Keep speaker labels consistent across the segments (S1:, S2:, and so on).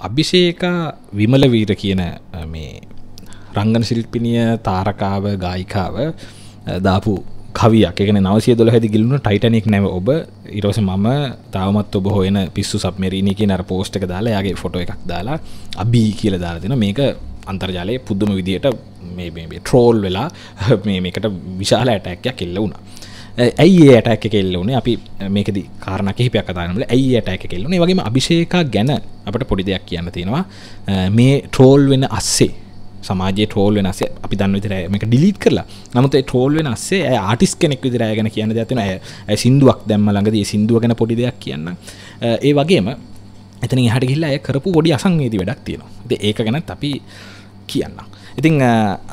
S1: අභිෂේක විමල වීර කියන මේ රංගන ශිල්පිනිය තාරකාව ගායිකාව දාපු කවියක් එකන නවසිය දොළ හැදි ගිලුණු ටයිටනෙක් නැව ඔබ ඉරෝස මම තවමත් ඔබ හොයන පිස්සු සබ්මරීණක නර පෝස්්ට එක දාලා යාගේ ෆොට එකක් දාලා අබී කියල දාලා දෙෙන මේක අන්තර්ජාලය පුද්දුම විදියට මේ ට්‍රෝල් වෙලා මේකට විශාල ඇටැක්යක් කෙල්ල වුණා ඇයි ඇටැක කෙල්ලවනේ අපි මේකද කාරණ කිහිපයක් කතානට ඇයි ඇටැක කෙල්ලුනේ වගේම අභිෂේක ගැන අපට පොඩි දෙයක් කියන්න තියෙනවා මේ ට්‍රෝල් වෙන අස්සේ සමාජයේ ට්‍රෝල් වෙනස අපි දන්න විතර මේක ඩිලීට් කරලා නමුත් ඒ ට්‍රෝල් වෙනස්සේ ඇය ආටිස් කෙනෙක් විතරය ගැන කියන දෙයක් තියෙනවා ඇය සින්දුවක් දැම්ම ළඟදී ඒ සින්දුව ගැන පොඩි දෙයක් කියන්න ඒ වගේම එතන එහාට ගිහිල්ලා ඇය කරපු පොඩි අසංවේදී වැඩක් තියෙනවා ඉතින් ඒක ගැනත් අපි කියන්න ඉතින්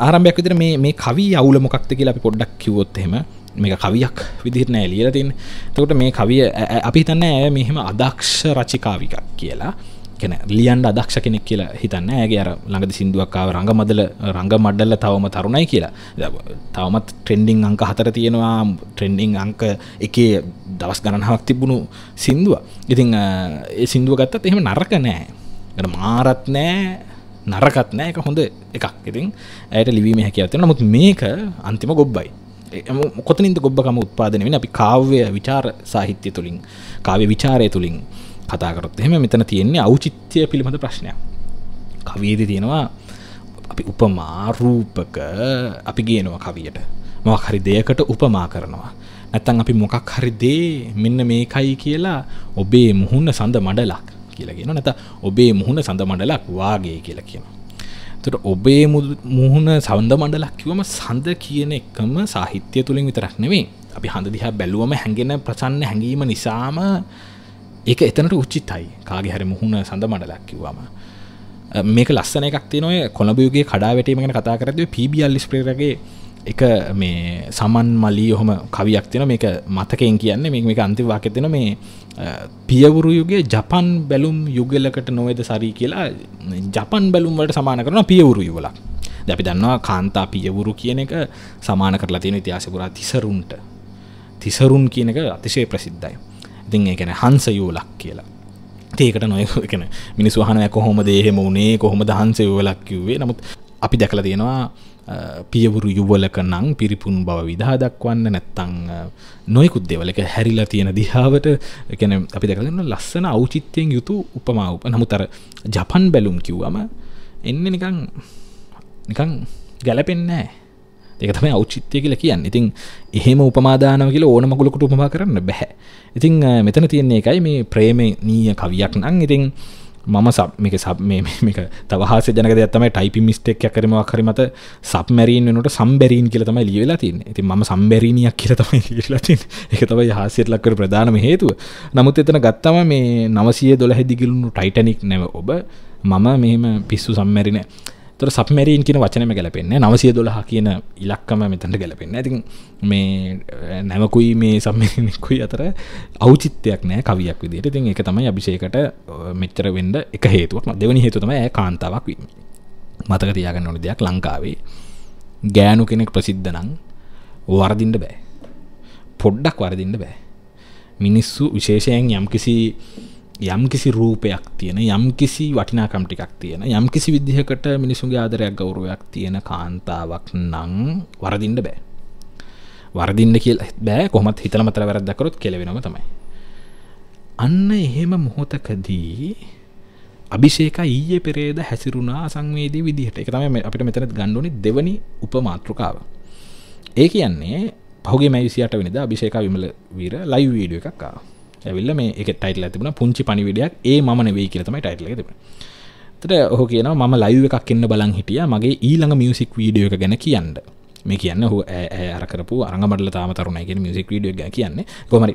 S1: ආරම්භයක් විතර මේ මේ කවි අවුල මොකක්ද කියලා අපි පොඩ්ඩක් කිව්වොත් එහෙම මේ කවියක් විදිහට නෑ ලියලා තින්නේ. එතකොට මේ කවිය අපි හිතන්නේ ඇය මෙහෙම අදක්ෂ රචිකාවිකක් කියලා. කියන ලියන්ඩ අදක්ෂ කෙනෙක් කියලා හිතන්න ඇගේ අර ළඟද සිින්දුවක්කාව රඟ මදල රඟ මඩ්ඩල්ල තවම තරුණයි කියලා තවමත් ට්‍රෙන්ඩිං අංක හතර තියෙනවා ට්‍රෙන්ඩිං අංක එකේ දවස් ගණනාවක් තිබුණු සිින්දුව ඉතිං ඒ සිින්දුව ගත්තත් එහෙම නරක නෑ ගන මාරත් නෑ නරකත් නෑ එක හොඳ එකක් ඉතින් ඇයට ලිවීම හැකි ඇතින නමුත් මේක අන්තිම ගොබ්බයි කොතනින්ද ගොබ්බකම උත්පාදන වෙන අපි කාව්‍ය විචාර සාහිත්‍ය තුළින් කාව්‍ය විචාරය තුළින් කතාකරොත් එහෙම මෙතන තියෙන්නේ අවචිත්‍ය පිළිබඳ ප්‍රශ්නයක් කවියේදී තියෙනවා අපි උපමා රූපක අපි ගේනවා කවියට මොකක් හරි දෙයකට උපමා කරනවා නැත්තම් අපි මොකක් හරි දේ මෙන්න මේකයි කියලා ඔබේ මුහුණ සඳ මඩලක් කියලා කියනවා නැත්නම් ඔබේ මුහුණ සඳ මඩලක් වාගේ කියලා කියනවා තොට ඔබේ මුහුණ සවන්ද මණ්ඩලක් කිවම සඳ කියන එකම සාහිත්‍ය තුළින් විතරක් නෙවේ අපි හඳ දිහා බැලුවම හැඟෙන ප්‍රසන්න හැඟීම නිසාම ඒක එතනට උච්චිතයි කාගේ හැරි මුහුණ සඳ මඩලක් කිව්වම මේක ලස්සන එකක් තිනොය කොළඹයගේ කඩා වැටීම ගැන කතා කරදව පිබියල් ස්ප්‍රේරගේ එක මේ සමන් මලී ඔහොම කවියක් තින මේක මතකෙන් කියන්න මේ මේ අන්තිවාකතින මේ පියවුරු යුගේ ජපන් බැලුම් යුගලකට නොවේද සරී කියලා ජපන් බැලුම්වලට සමාන කරන පියවුරු යුගලක් දැපි දන්නවා කාන්තා පියවුරු කියන එක සමාන කරලා තියෙන ඉතිහාසපුරා තිසරුන්ට තිසරුන් කියන එක අතිශය ප්‍රසිද්ධයි ඉතින් ඒකැන හන්ස යූලක් කියලා ඒකට නොයකන මිනිස්වාහනය කොහොම දේහෙම වුණේ කොහොම දහන්සේ යුවලක් කිව්වේ නමුත් අපි දැකල තියෙනවා පියවුරු යුවලක නං පිරිපුන් බව විදා දක්වන්න නැත්තං නොයකුත් දෙවලක හැරිලා තියෙන දිහාාවට එකන අපි දැකලන්න ලස්සන අවචිත්‍යයෙන් යුතු උපමාවප නමුතර ජපන් බැලුම් කිව්වම එන්න නිකං නිකං ගැලපෙන්නෑ ඒක තමයි අවචිත්‍යය කියලා කියන්න ඉතින් එහෙම උපමාදානව කියලා ඕන මගුලකට උපමා කරන්න බැහැ ඉතිං මෙතන තියන්නේ එකයි මේ ප්‍රේමේ නීය කවියක් නං ඉතිං මම සබ් මේක සබ් මේක තවහස ජනක දෙයක්ත්තමයි ටයිපි මිස්ටෙක් කරමවා කරමත සබ් මැරීන් වෙනට සම්බැරීන් කියල තමයි ලියවෙලා තින් ඇති ම සම්බැරීණයක් කියල තමයි ලති එක තමයි හාසියට ලක්කර ප්‍රධානම හේතුව නමුත් එතන ගත්තම මේ නවසිය දොළ හැදිගිලුණු ටයිටනික් නැව ඔබ මම මෙහෙම පිස්සු සම්මැරිනෑ තොර සබමරීන් කියන වචනම ගැලපෙන්නේ නවසිය දොළහ කියන ඉලක්කම මෙතැට ගැලපෙන්න ඇති මේ නැමකුයි මේ සම්මකුයි අතර අවචිත්‍යයක් නෑ කවියක් විදිට ඉතින් එක තමයි අභිෂේකට මෙච්චර වෙන්ඩ එක හේතුවක් දෙවනි හේතුතම ඇ කාන්තාවක් වීම මතක තියාගන්න ඕන දෙයක් ලංකාවේ ගෑනු කෙනෙක් ප්‍රසිද්ධනං වරදින්ට බෑ පොඩ්ඩක් වරදින්න බෑ මිනිස්සු විශේෂයෙන් යම්කිසි යම් කිසි රූපයක් තියෙන යම් කිසි වටිනාකම් ටිකක් තියෙන යම් කිසි විදිහකට මිනිසුන්ගේ ආදරයක් ගෞරවයක් තියෙන කාන්තාවක් නම් වරදින්න බෑ වරදින්න කියලා බෑ කොහොමත් හිතන මතර වැරද්දක් කරොත් කෙලවෙනම තමයි අන්න එහෙම මොහොතකදී අභිෂේක ඊයේ පෙරේද හැසිරුණා අසංවේදී විදිහට. ඒක තමයි අපිට මෙතනත් ගන්න ඕනේ දෙවනි උපමාත්‍රකාව. ඒ කියන්නේ පහුගිය මැයි 28 වෙනිදා අභිෂේක විමල වීර ලයිව් වීඩියෝ එකක් ආවා. ඇවිල්ල මේ එක ටයිටල තිබුණ පුංචි පනිවිඩයක් ඒ මන වේ කියලතමයි ටයිටල තිබ තට ඔහ කියන ම ලයිව එකක් එන්න බලන් හිටිය මගේ ඊළඟ මියසික් වීඩියෝ එක ගැන කියන්න මේ කියන්න හ ඇරකරපු අරගමටල තාම තරුණයගෙන මියසික් වීඩියෝ ගැ කියන්නේ කොමරි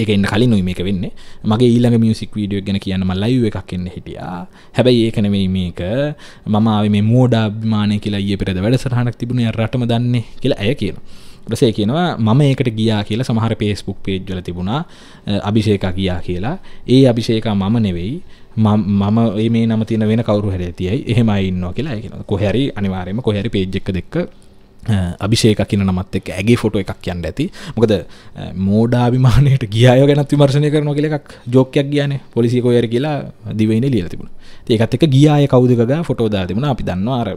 S1: ඒක එන්න කලින් නොයි මේක වෙන්නේ මගේ ඊළඟ මියසික් වීඩියෝ ගැන කියන්න මල්ලයිව එකක් එන්න හිටියා හැබැයි ඒකනවෙයි මේක මමාව මේ මෝඩාභිමානය කියලා ඒ පෙරද වැඩ සරහනක් තිබුණ රටම දන්නේ කියලා ඇය කියන ප්‍රසේ කියනවා මම ඒකට ගියා කියලා සමහර පේස්බුක් පේජ්ජල තිබුණා අභිෂේක ගියා කියලා ඒ අභිෂේක මම නෙවෙයි මම ඒ මේ නම තින වෙන කවරු හැර ඇතියි එහෙමයි ඉන්නවා කියලා කියන කොහැරි අනිවාරයම කොහැරි පේජ්ජක් දෙක්ක අභිෂේක කියන නමත් එක් ඇගේ ෆොටෝ එකක් කියන්න ඇති මොකද මෝඩාභිමානයට ගියාය ගැනත් විමර්ශනය කරන කියල එකක් ජෝකයක් කියන පොලිසිකෝයර කියලා දිවෙන ලියල තිබුණ ඒකත් එක ගියාය කෞදකග ෆොටෝදා තිබුණ අපි දන්නවාර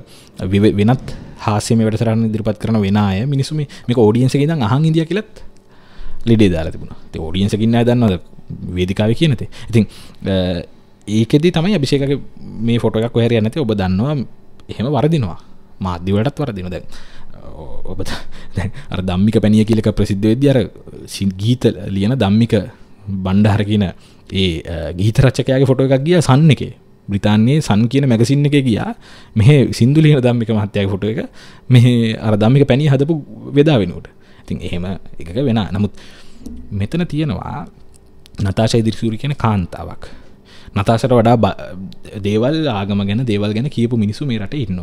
S1: වෙනත් හාසම වැටරන්න දිරිපත් කරන වෙනය මිනිසුම මේක ෝඩියන්සගේ ද අහන් ඉදිිය කියලත් ලෙඩේ දාලා තිබුණ ෝඩියන්සකින්න දන්නද වේදිකාව කියනති ඉතින් ඒකෙදී තමයි අභිෂේක මේ ෆොටක් හර ඇනති ඔබ දන්නවා එහෙම වරදිනවා මාධ්‍යවලටත් වරදින දැන් ඔබත අර දම්මික පැනිය කියලක ප්‍රසිද්ධවේද අර ගීත ලියන දම්මික බණ්ඩහරකින ඒ ගීත රච්චකයාගේ ෆොට එකක් ගිය සන්න එක බ්‍රතාන්නේ සන් කියන මැගසින් එක ගියා මෙහ සිින්දු ලියන දම්මික මහත්තයක් ෆොට එක මෙහ අර දම්මික පැණි හදපු වෙදා වෙනුවට ඉතින් එහෙම එක වෙන නමුත් මෙතන තියෙනවා නතාශ ඉදිරිසූරි කියන කාන්තාවක් නතාසට වඩා දේවල් ආගම ගැන දේවල් ගැන කියපු මිනිසු මේ රට ඉන්න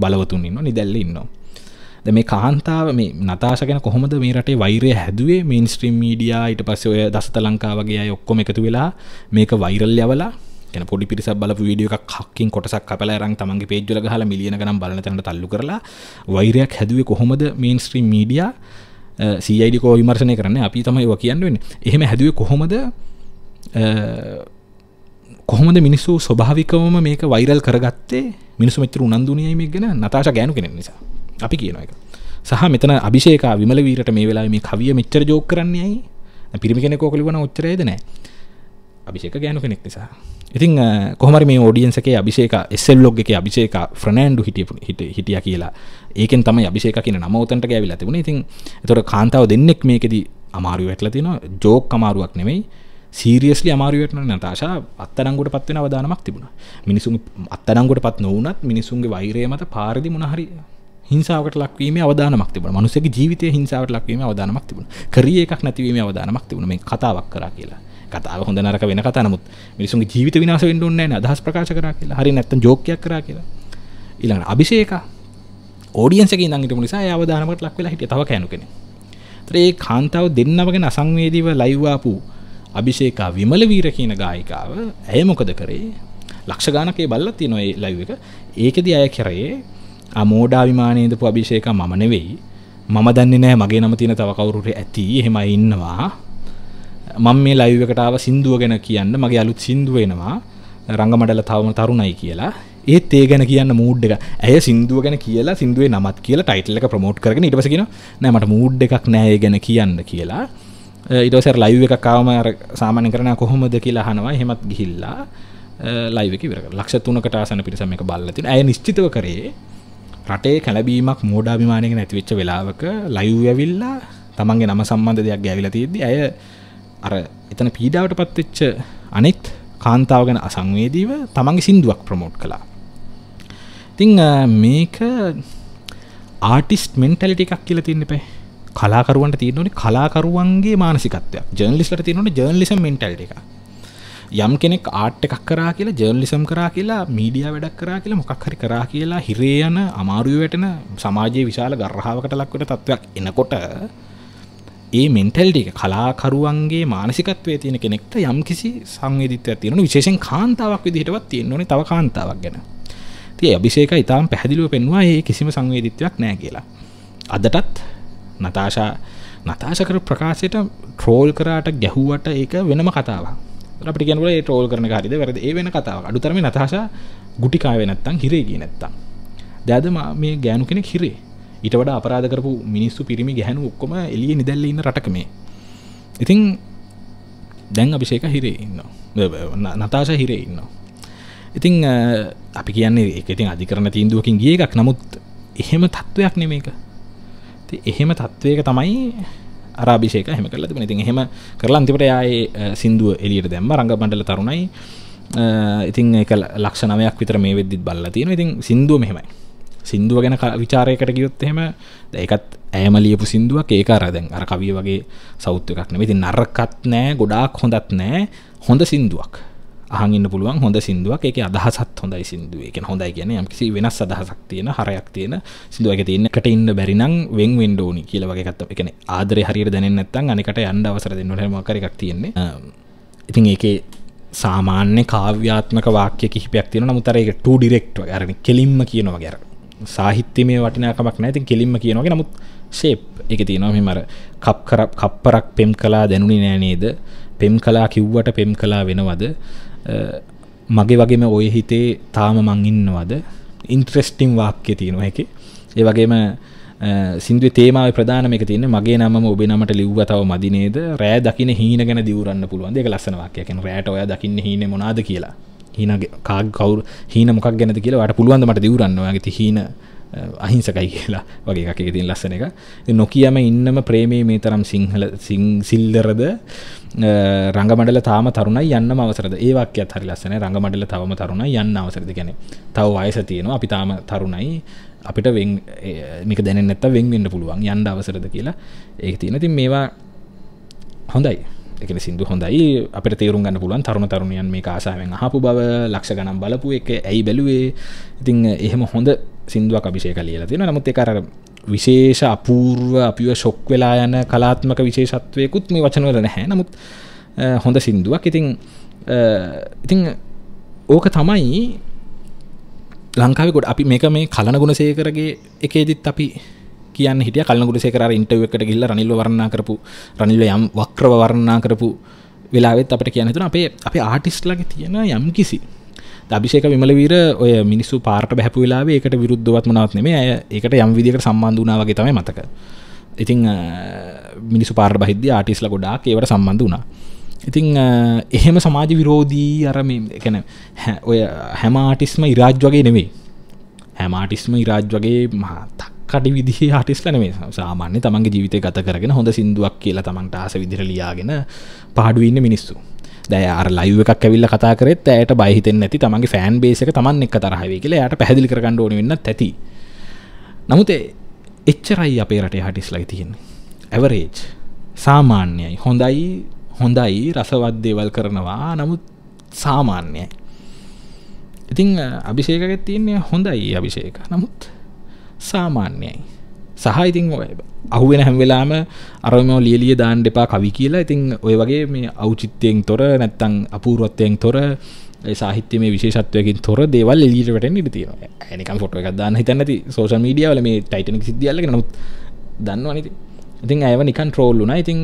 S1: බලවතුන් ඉන්න නිදැල්ල ඉන්නවා ද මේ කාන්තාව මේ නතාශකෙන කොහොමද මේ රටේ වෛරය හැදුවේ මේන් ස්ට්‍රීම් මීඩියා ඊට පස්සේ ඔය දසත ලංකා වගේ අය ඔක්කොම එකතු වෙලා මේක වෛරල් යවලා කියන පොඩි පිරිසක් බලපු වීඩියෝ එකක් හක්කින් කොටසක් කපලා අරන් තමන්ගේ පේජ් වල ගහලා මිලියන ගණන් බලන තැනට තල්ලු කරලා වෛරයක් හැදුවේ කොහොමද මේන් ස්ට්‍රීම් මීඩියා CID කෝ විමර්ශනය කරන්න අපි තමයි ඔය කියන්නේ වෙන්නේ එහෙම හැදුවේ කොහොමද කොහොමද මිනිස්සු ස්වභාවිකවම මේක වෛරල් කරගත්තේ මිනිසු මෙච්චර උනන්දුනියයි මේ ගැන නතාශා ගෑනු කෙනෙක් නිසා අපි කියන එක සහ මෙතන අභිෂේක විමල වීරට මේ වෙලා මේ කවිය මෙච්චර ජෝක් කරන්නේයි පිරිමි කෙනෙක් ඕක ලිවන උච්චරයද නැහැ අභිෂේක ගෑනු කෙනෙක් නිසා ඉතින් කොහමරි මේ ඔඩියන්ස් එකේ අභිෂේක SL log එකේ අභිෂේක ෆර්නෑන්ඩු හිටියපු හිටියා කියලා ඒකෙන් තමයි අභිෂේක කියන නම උතන්ට ගෑවිලා තිබුණේ ඉතින් ඒතර කාන්තාව දෙන්නෙක් මේකෙදි අමාරු වෙట్లా තියෙනවා ජෝක් අමාරුවක් නෙමෙයි සීරියස්ලි අමාරුවටන නතාශා අත්තරංගුට පත්වෙන අවදානමක් තිබුණ මිනිසුන් අත්තරංගුට පත් නොවනත් මිනිසුන්ගේ වෛරය මත පාරිදි මොනහරි හිංසාාවට ලක්වීම අවදානමක් තිබන මනුසක ජීවිතය හිංසාාවට ලක්වීම අවදානමක් තිබුණ කරිය එකක් නැතිවීම අවදානමක් තිබුණ මේ කතාවක් කරා කියලා කතාව හොඳ නරක වෙන කතා නමුත් මිනිසුන්ගේ ජීවිත විනාශ වෙන්න ඕනේ නැහැ අදහස් ප්‍රකාශ කරා කියලා. හරිය නැත්තම් ජෝක්යක් කරා කියලා. ඊළඟට අභිෂේක ඔඩියන්ස් එකේ ඉඳන් හිටපු නිසා එයාව දානමකට ලක් වෙලා හිටියා තව කෑනු කෙනෙක්. ඒතර ඒ කාන්තාව දෙන්නම ගැන අසංවේදීව ලයිව් ආපු අභිෂේක විමල වීර කියන ගායිකාව ඇය මොකද කරේ? ලක්ෂ ගානකේ බල්ලක් තියෙනවා ඒ ලයිව් එක. ඒකෙදි අය කරේ අමෝඩාවිමානයේ දපු අභිෂේක මම නෙවෙයි. මම දන්නේ නැහැ මගේ නම තියෙන තව කවුරුරි ඇති. එහෙමයි ඉන්නවා. මම මේ ලයිව් එකට ආව සින්දුව ගැන කියන්න මගේ අලුත් සින්දුව එනවා. රංගමඩල තවම තරුණයි කියලා. ඒත් ඒ ගැන කියන්න මූඩ් එක. ඇය සින්දුව ගැන කියලා සින්දුවේ නමත් කියලා ටයිටල් එක ප්‍රමෝට් කරගෙන ඊට පස්සේ කියනවා නෑ මට මූඩ් එකක් නෑ ඒ ගැන කියන්න කියලා. ඊට පස්සේ ලයිව් එකක් ආවම අර සාමාන්‍ය කරන කොහොමද කියලා අහනවා. එහෙමත් ගිහිල්ලා ලයිව් එක ඉවර කරා. ලක්ෂ 3කට ආසන්න පිරිසක් මේක බලලා තිනවා. ඇය නිශ්චිතව කරේ රටේ කැලබීමක් මෝඩාභිමානයක නැතිවෙච්ච වෙලාවක ලයිව් ඇවිල්ලා තමන්ගේ නම සම්බන්ධ දෙයක් ගැවිලා තියෙද්දි අය අර එතන පීඩාවට පත්වෙච්ච අනෙක් කාන්තාව ගැන අසංවේදීව තමන්ගේ සින්දුවක් ප්‍රමෝට් කළා. ඉතිං මේක ආටිස්ට මෙන්ටලිට එකක් කියල තින්නපේ කලාකරුවන්ට තියෙනවනේ කලාකරුවන්ගේ මානසිකත්වයක් ජර්නලිස්ලට තියෙනවන ජර්නලිසම් මෙන්ටල්ට එකක් යම් කෙනෙක් ආට් එකක් කරා කියලා ජර්ලිසම් කරා කියලා මීඩිය වැඩක් කරා කියලා මොකක් හරි කරා කියලා හිරේ යන අමාරුව වැටෙන සමාජයේ විශාල ගර්හාවකට ලක්වට තත්ත්වයක් එනකොට ඒ මෙන්ටල්ඩ එක කලාකරුවන්ගේ මානසිකත්වය තියෙන කෙනෙක්ට යම් කිසි සංවේදිත්වය තියෙන විශේෂෙන් කාන්තාවක් විදිහටවත් තියෙන්නවනේ තව කාන්තාවක් ගැන තිය අභිෂේක ඉතාම් පැහැදිලිව පෙන්වා ඒ කිසිම සංවේදිත්වයක් නෑ කියලා අදටත් නතාශා නතාශකර ප්‍රකාශයට ට්‍රෝල් කරාට ගැහුවට ඒක වෙනම කතාවක් අපිට කියන්න පුළුවන් ඒ ට්‍රෝල් කරන එක හරිද වැරද ඒ වෙන කතාවක් අඩුතරමේ නතාෂා ගුටි කාවේ නැත්තම් හිරේ ගියේ නැත්තම් දැද මේ ගෑනු කෙනෙක් හිරේ ඊට වඩා අපරාධ කරපු මිනිස්සු පිරිමි ගැහණු ඔක්කොම එළියේ නිදැල්ලා ඉන්න රටක මේ ඉතින් දැන් අභිෂේක හිරේ ඉන්නවා නතාෂා හිරේ ඉන්නවා ඉතින් අපි කියන්නේ ඒක ඉතින් අධිකරණ තීන්දුවකින් ගිය එකක් නමුත් එහෙම තත්වයක් නෙමේක ඉතින් එහෙම තත්වයක තමයි අරාභිෂේක හෙම කරලා තිබුණා. ඉතින් එහෙම කරලා අන්තිමට යායේ සින්දුව එළියට දැම්ම රංග මණ්ඩල තරුණයි. ඉතින් ඒක ලක්ෂ 9ක් විතර මේ වෙද්දිත් බලලා තියෙනවා. ඉතින් සින්දුව මෙහෙමයි. සින්දුව ගැන විචාරයකට ගියොත් එහෙම ඒකත් ඇයම ලියපු සින්දුවක් ඒක අර දැන් අර කවිය වගේ සෞත්ව එකක් නෙමෙයි. ඉතින් නරකත් නෑ, ගොඩාක් හොඳත් නෑ. හොඳ සින්දුවක්. අහන්න පුළුවන් හොඳ සිින්දුවක් එක අදහසත් හොඳයි සිින්දුව එක හොඳයි කියන යම්කිසි වෙනස් අදහසක් තියෙන හරයක් තියෙන සිදුවක තියන්නකට ඉන්න බැරිනම් වෙන් වෙන්ඩෝනි කියල වගේත් එකන ආදර හරි දැනන්නත්තන් අනිකට අන්ඩ අවසර දෙන්න මකරක් තියෙන්නේ ඉතින් ඒකේ සාමාන්‍ය කාව්‍යාත්මක වාක්‍ය කිහිපයක් තියෙන නමුතර එක ට ඩිරෙක්ට් ගරන කෙලින්ම කියනවා ගැර සාහිත්‍යමේ වටිනාකමක් නැති කෙලින්ම කියනවාගේ නමුත් ශේප් එක තියෙනවා මෙමර කප් කරප් කප්පරක් පෙම් කලා දැනුනි නෑනේද පෙම් කලා කිව්වට පෙම් කලා වෙනවද මගේ වගේම ඔය හිතේ තාම මං ඉන්නවද ඉන්ට්‍රෙස්ටිං වාක්‍ය තියෙනවා හැකි ඒ වගේම සිින්දුව තේමාව ප්‍රධානමක තියන මගේ නම ඔබේ නමට ලිව්ව තව මදිනේද රෑ දකින හීන ගැන දියවරන්න පුළුවන් දෙක ලස්සනවාක්‍යයකෙන රෑට ඔය දකින්න හීන මොනාද කියලා හීන කාග කවු හීන මොක් ගැන කියලවට පුළුවන්දමට දියවරන්නවා ඇති හීන අහිංසකයි කියලා වගේ එකක ඉතින් ලස්සන එක. නොකියම ඉන්නම ප්‍රේමයේ මේ තරම් සිංහල සිල්ලරද රංගමඩල තාම තරුණයි යන්නම අවසරද. ඒ වාක්‍යයත් හරි ලස්සනයි. රංගමඩල තවම තරුණයි යන්න අවසරද කියන්නේ. තව වයස තියෙනවා. අපි තාම තරුණයි. අපිට වෙන් මේක දැනෙන්නේ නැත්තම් වෙන් වෙන්න පුළුවන්. යන්න අවසරද කියලා. ඒක තියෙන. ඉතින් මේවා හොඳයි. එකන සිදු හොඳයි අපට තේරුම් ගන්න පුලන් තරුණ තරුණයන් මේ ආසාාවෙන් හපු බව ලක්ෂ ගනම් බලපු එක ඇයි බැලුවේ ඉතිං එහෙම හොඳ සිින්දුවක් අභිෂේක ලියලා තියෙන නමුත් එකර විශේෂ අපූර්ව අපිව ශොක් වෙලා යන කලාත්මක විශේෂත්වයකුත් මේ වචනවල නැහැ නමුත් හොඳ සිින්දුවක් ඉතිං ඉතිං ඕක තමයි ලංකාවකොට අපි මේක මේ කලන ගුණ සේකරගේ එකේදිත් අපි කියන්න හිට කලගුට සේකර ඉන්ටවකට ගිල්ල රනිල්ල වරණා කරපු රනිල්ල යම් වක්‍රව වරණා කරපු වෙලාවෙත් අපට කියන තුන අපේ අපේ ආටිස්ලගේ තියෙන යම් කිසි අභිෂේක විමලවීර ඔය මිනිස්සු පාට බැහැපු වෙලාවේ එකට විරුද්ධවත් මනවත් නෙමේ අය ඒකට යම් විදිහකට සම්බන්ධ වුණා වගේ තමයි මතක. ඉතින් මිනිස්සු පාට බහිද්දී ආටිස්ලා ගොඩාක් ඒවට සම්බන්ධ වුණා. ඉතිං එහෙම සමාජ විරෝධී අරම එකන ඔය හැමාටිස්ම ඉරාජ් වගේ නෙවෙයි හැමාටිස්ම ඉරාජ් වගේ මහතක්කට විදිහ ආටිස්ලන මේ සාමාන්‍ය තමන්ගේ ජීවිතය ගත කරගෙන හොඳ සිින්දුවක් කියලා තමන්ට ආස විදිර ලියාගෙන පාඩුවන්න මිනිස්සු දෑ අර ලයිව එකක් ඇවිල්ල කතා කරෙත් ඇයට බහිතෙන් නැති තමන්ගේ ෆෑන් බේසක තමන් එක් තරහවේ කියලා යට පැදිලි කරගන්න ඕන වෙන්න ඇති නමුත් එච්චරයි අපේ රටේ හටිස්ලයි තියෙන්නේ ඇවරේජ් සාමාන්‍යයි හොඳයි හොඳයි රසවත් දේවල් කරනවා නමුත් සාමාන්‍යයි ඉතිං අභිෂේකගත් තියන්නේ හොඳයි අභිෂේක නමුත් සාමාන්‍යයි සහ ඉතින් අහුවෙන හැම්වෙලාම අරම ලියලිය දාන් දෙපා කවි කියලා ඉතින් ඔය වගේ මේ අවචිත්තයෙන් තොර නැත්තං අපූරුවත්තයෙන් තොර සාහිත්‍ය මේ විශේෂත්වයකින් තොර දේවල් එලීට වැටෙන් ඉතිය ඇනිකම් ොට එකක් දාන්න හිතන්නති සෝෂ මීඩියවල මේ ටයිටනක් සිදියල්ල නොත් දන්නවනති ඉතින් ඇව නිකන් ට්‍රෝල්ලුන ඉතින්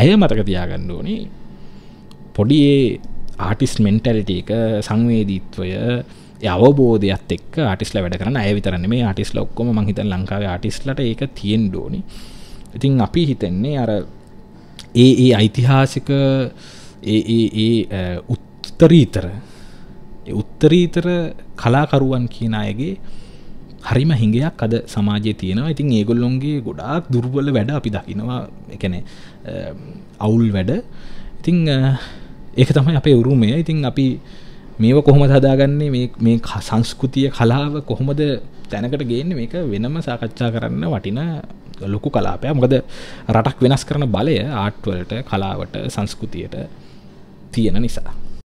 S1: ඇය මතක තියාගන්න ඕනි පොඩි ඒ ආටිස් මෙන්ටැලිට එක සංවේදීත්වය අවබෝධයක්ත් එක් ආටිස්ල වැඩ කරන අය විතරන්න මේ ආටිස් ලොක්කොම මහිත ලංකාව ආටිස්ලට ඒක තියෙන් ඩෝනි ඉතින් අපි හිතෙන්නේ අර ඒ ඒ ඓතිහාසික ඒ උත්තරීතර උත්තරීතර කලාකරුවන් කියන අයගේ හරිම හිඟයක් අද සමාජය තියෙනවා ඉතින් ඒගොල්ලොන්ගේ ගොඩාක් දුර්වල වැඩ අපි දකිනවා එකන අවුල් වැඩ ඉතිං ඒක තමයි අපේ උරුමය ඉතිං අපි මේව කොහොමද හදාගන්නේ මේ මේ සංස්කෘතිය කලාව කොහොමද තැනකට ගේන්න මේක වෙනම සාකච්ඡා කරන්න වටින ලොකු කලාපය මොකද රටක් වෙනස් කරන බලය ආට්වලට කලාවට සංස්කෘතියට තියෙන නිසා